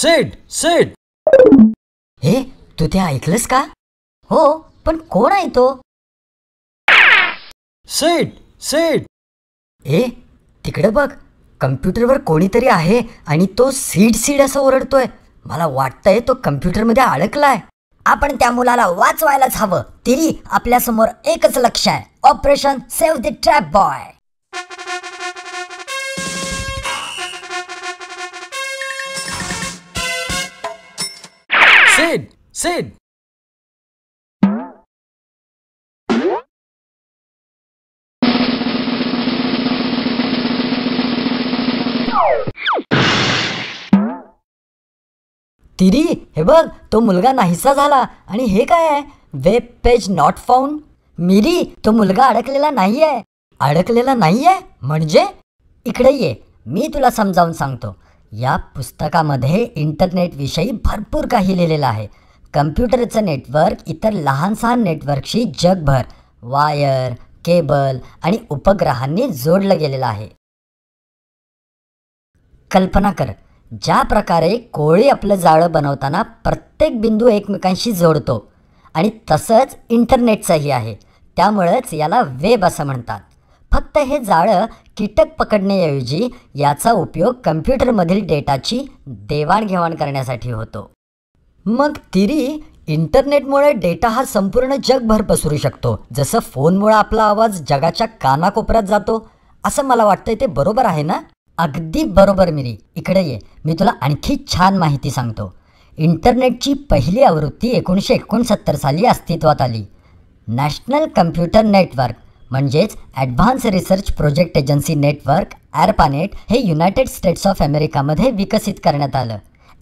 Set set हे तू ते ऐकलंस का हो पण कोण आहे तो सेट सेट ए तिकडे बघ कम्प्युटरवर कोणीतरी आहे आणि तो सीड सीड असं ओरडतोय मला वाटतंय तो कम्प्युटरमध्ये अडकलाय आपण त्या मुलाला वाचवायलाच हवं तरी आपल्यासमोर एकच लक्ष आहे operation save the trap boy Sid! Sid! तिरी हे बघ तो मुलगा नाहीसा झाला आणि हे काय आहे वेब पेज नॉट फाउंड मिरी तो मुलगा अडकलेला नाही आहे अडकलेला नाही आहे म्हणजे इकडे ये मी तुला समजावून सांगतो या पुस्तकामध्ये इंटरनेटविषयी भरपूर काही लिहिलेलं आहे कम्प्युटरचं नेटवर्क इतर लहान सहान नेटवर्कशी जगभर वायर केबल आणि उपग्रहांनी जोडलं गेलेलं आहे कल्पना कर ज्या प्रकारे कोळी आपलं जाळं बनवताना प्रत्येक बिंदू एकमेकांशी जोडतो आणि तसंच इंटरनेटचंही आहे त्यामुळेच याला वेब असं म्हणतात फक्त हे जाळं कीटक पकडण्याऐवजी याचा उपयोग कम्प्युटरमधील डेटाची देवाणघेवाण करण्यासाठी होतो मग तिरी इंटरनेटमुळे डेटा हा संपूर्ण जगभर पसरू शकतो जसं फोनमुळे आपला आवाज जगाच्या कानाकोपऱ्यात जातो असं मला वाटतंय ते बरोबर आहे ना अगदी बरोबर मिरी इकडे ये मी तुला आणखी छान माहिती सांगतो इंटरनेटची पहिली आवृत्ती एकोणीसशे एकोणसत्तर साली अस्तित्वात आली नॅशनल कम्प्युटर नेटवर्क म्हणजेच advance research project agency network ARPANET हे युनायटेड स्टेट्स ऑफ अमेरिकामध्ये विकसित करण्यात आलं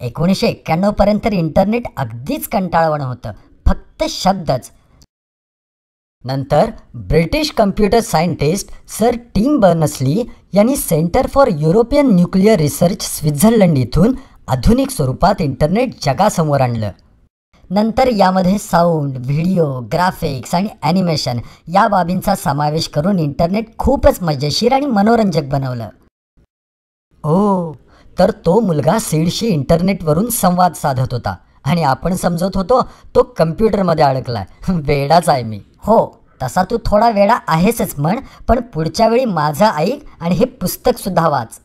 एकोणीसशे एक्क्याण्णवपर्यंत इंटरनेट अगदीच कंटाळवणं होतं फक्त शब्दच नंतर British computer scientist sir Tim Berners Lee यांनी centre for European nuclear research Switzerland इथून आधुनिक स्वरूपात इंटरनेट जगासमोर आणलं नंतर यामध्ये साऊंड व्हिडिओ ग्राफिक्स आणि ॲनिमेशन या बाबींचा समावेश करून इंटरनेट खूपच मजेशीर आणि मनोरंजक बनवलं ओ हो, तर तो मुलगा सीडशी इंटरनेटवरून संवाद साधत होता आणि आपण समजत होतो तो कम्प्युटरमध्ये अडकला वेडाच आहे मी हो तसा तू थोडा वेळा आहेसच म्हण पण पुढच्या वेळी माझा ऐक आणि हे पुस्तकसुद्धा वाच